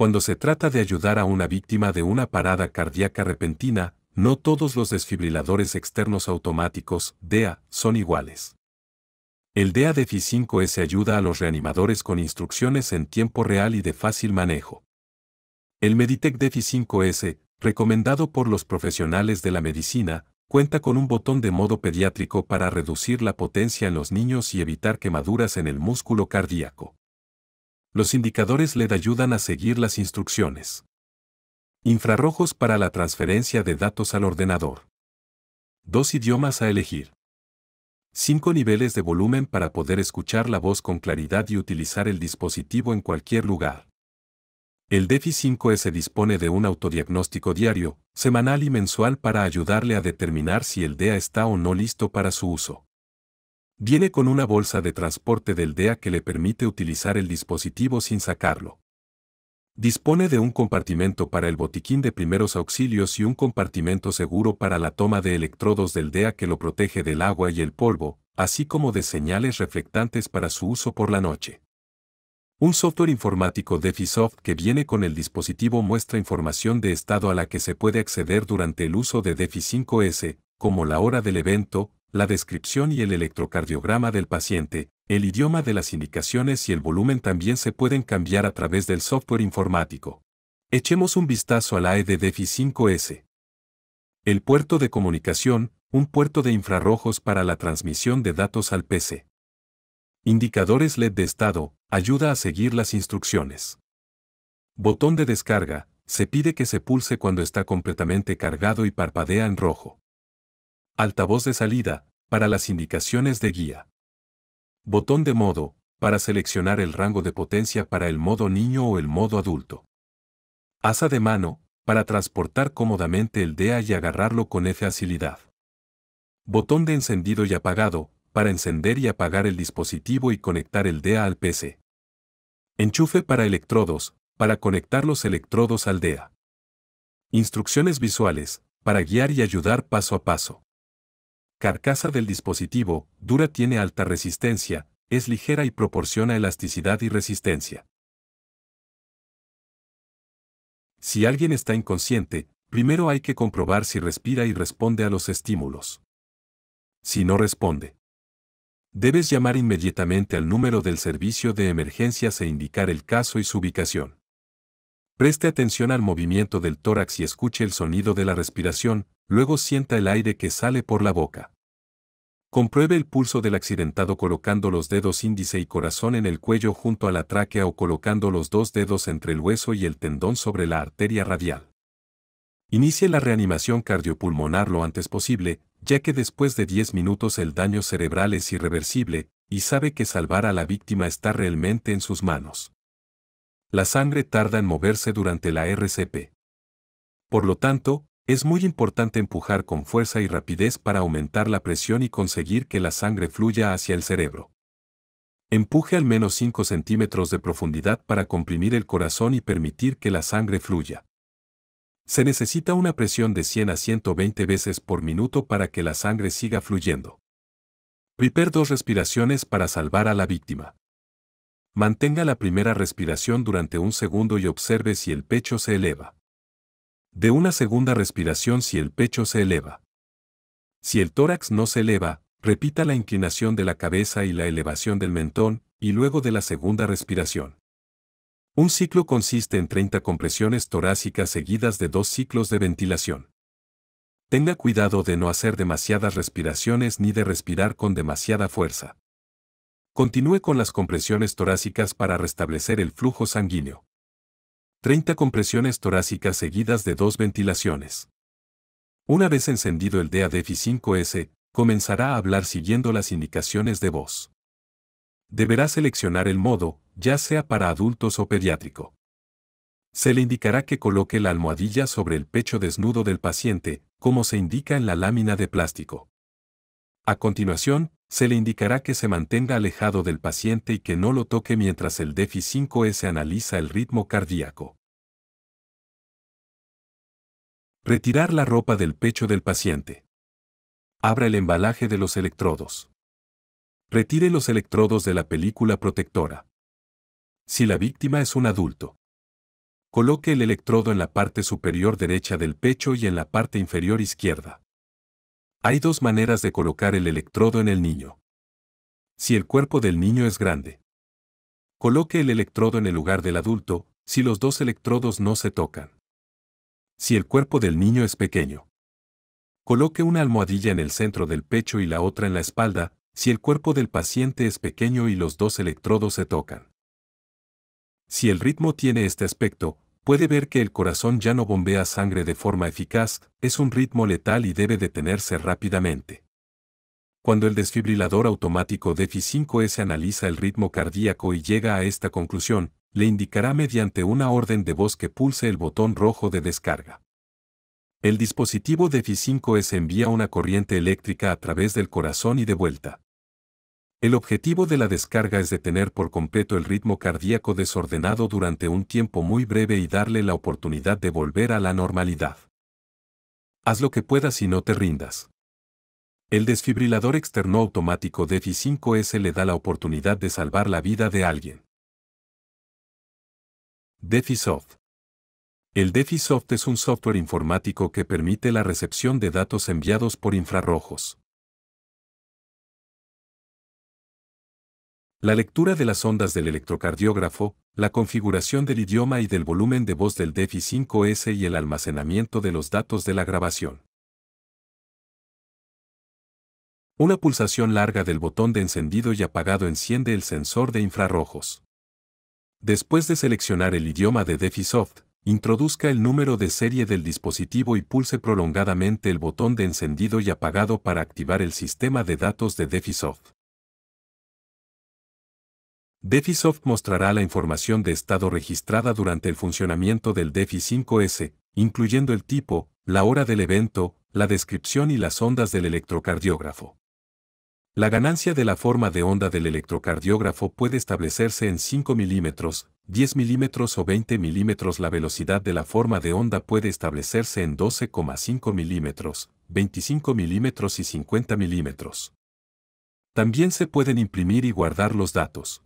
Cuando se trata de ayudar a una víctima de una parada cardíaca repentina, no todos los desfibriladores externos automáticos, DEA, son iguales. El DEA DEFI 5 s ayuda a los reanimadores con instrucciones en tiempo real y de fácil manejo. El Meditec DeFi 5S, recomendado por los profesionales de la medicina, cuenta con un botón de modo pediátrico para reducir la potencia en los niños y evitar quemaduras en el músculo cardíaco. Los indicadores LED ayudan a seguir las instrucciones. Infrarrojos para la transferencia de datos al ordenador. Dos idiomas a elegir. Cinco niveles de volumen para poder escuchar la voz con claridad y utilizar el dispositivo en cualquier lugar. El DEFI 5S dispone de un autodiagnóstico diario, semanal y mensual para ayudarle a determinar si el DEA está o no listo para su uso. Viene con una bolsa de transporte del DEA que le permite utilizar el dispositivo sin sacarlo. Dispone de un compartimento para el botiquín de primeros auxilios y un compartimento seguro para la toma de electrodos del DEA que lo protege del agua y el polvo, así como de señales reflectantes para su uso por la noche. Un software informático DefiSoft que viene con el dispositivo muestra información de estado a la que se puede acceder durante el uso de Defi 5S, como la hora del evento, la descripción y el electrocardiograma del paciente, el idioma de las indicaciones y el volumen también se pueden cambiar a través del software informático. Echemos un vistazo a la e EDDFI5S. El puerto de comunicación, un puerto de infrarrojos para la transmisión de datos al PC. Indicadores LED de estado, ayuda a seguir las instrucciones. Botón de descarga, se pide que se pulse cuando está completamente cargado y parpadea en rojo. Altavoz de salida, para las indicaciones de guía. Botón de modo, para seleccionar el rango de potencia para el modo niño o el modo adulto. Asa de mano, para transportar cómodamente el DEA y agarrarlo con facilidad. Botón de encendido y apagado, para encender y apagar el dispositivo y conectar el DEA al PC. Enchufe para electrodos, para conectar los electrodos al DEA. Instrucciones visuales, para guiar y ayudar paso a paso. Carcasa del dispositivo, dura tiene alta resistencia, es ligera y proporciona elasticidad y resistencia. Si alguien está inconsciente, primero hay que comprobar si respira y responde a los estímulos. Si no responde, debes llamar inmediatamente al número del servicio de emergencias e indicar el caso y su ubicación. Preste atención al movimiento del tórax y escuche el sonido de la respiración, luego sienta el aire que sale por la boca. Compruebe el pulso del accidentado colocando los dedos índice y corazón en el cuello junto a la tráquea o colocando los dos dedos entre el hueso y el tendón sobre la arteria radial. Inicie la reanimación cardiopulmonar lo antes posible, ya que después de 10 minutos el daño cerebral es irreversible, y sabe que salvar a la víctima está realmente en sus manos la sangre tarda en moverse durante la RCP. Por lo tanto, es muy importante empujar con fuerza y rapidez para aumentar la presión y conseguir que la sangre fluya hacia el cerebro. Empuje al menos 5 centímetros de profundidad para comprimir el corazón y permitir que la sangre fluya. Se necesita una presión de 100 a 120 veces por minuto para que la sangre siga fluyendo. Prepare dos respiraciones para salvar a la víctima. Mantenga la primera respiración durante un segundo y observe si el pecho se eleva. De una segunda respiración si el pecho se eleva. Si el tórax no se eleva, repita la inclinación de la cabeza y la elevación del mentón, y luego de la segunda respiración. Un ciclo consiste en 30 compresiones torácicas seguidas de dos ciclos de ventilación. Tenga cuidado de no hacer demasiadas respiraciones ni de respirar con demasiada fuerza. Continúe con las compresiones torácicas para restablecer el flujo sanguíneo. 30 compresiones torácicas seguidas de dos ventilaciones. Una vez encendido el dadfi 5 s comenzará a hablar siguiendo las indicaciones de voz. Deberá seleccionar el modo, ya sea para adultos o pediátrico. Se le indicará que coloque la almohadilla sobre el pecho desnudo del paciente, como se indica en la lámina de plástico. A continuación, se le indicará que se mantenga alejado del paciente y que no lo toque mientras el DEFI 5S analiza el ritmo cardíaco. Retirar la ropa del pecho del paciente. Abra el embalaje de los electrodos. Retire los electrodos de la película protectora. Si la víctima es un adulto. Coloque el electrodo en la parte superior derecha del pecho y en la parte inferior izquierda. Hay dos maneras de colocar el electrodo en el niño. Si el cuerpo del niño es grande, coloque el electrodo en el lugar del adulto, si los dos electrodos no se tocan. Si el cuerpo del niño es pequeño, coloque una almohadilla en el centro del pecho y la otra en la espalda, si el cuerpo del paciente es pequeño y los dos electrodos se tocan. Si el ritmo tiene este aspecto, puede ver que el corazón ya no bombea sangre de forma eficaz, es un ritmo letal y debe detenerse rápidamente. Cuando el desfibrilador automático DEFI-5S analiza el ritmo cardíaco y llega a esta conclusión, le indicará mediante una orden de voz que pulse el botón rojo de descarga. El dispositivo DEFI-5S envía una corriente eléctrica a través del corazón y de vuelta. El objetivo de la descarga es detener por completo el ritmo cardíaco desordenado durante un tiempo muy breve y darle la oportunidad de volver a la normalidad. Haz lo que puedas y no te rindas. El desfibrilador externo automático DEFI-5S le da la oportunidad de salvar la vida de alguien. DefiSoft. El DefiSoft es un software informático que permite la recepción de datos enviados por infrarrojos. la lectura de las ondas del electrocardiógrafo, la configuración del idioma y del volumen de voz del DEFI 5S y el almacenamiento de los datos de la grabación. Una pulsación larga del botón de encendido y apagado enciende el sensor de infrarrojos. Después de seleccionar el idioma de DefiSoft, introduzca el número de serie del dispositivo y pulse prolongadamente el botón de encendido y apagado para activar el sistema de datos de DefiSoft. DefiSoft mostrará la información de estado registrada durante el funcionamiento del Defi5S, incluyendo el tipo, la hora del evento, la descripción y las ondas del electrocardiógrafo. La ganancia de la forma de onda del electrocardiógrafo puede establecerse en 5 milímetros, 10 milímetros o 20 milímetros. La velocidad de la forma de onda puede establecerse en 12,5 milímetros, 25 milímetros y 50 milímetros. También se pueden imprimir y guardar los datos.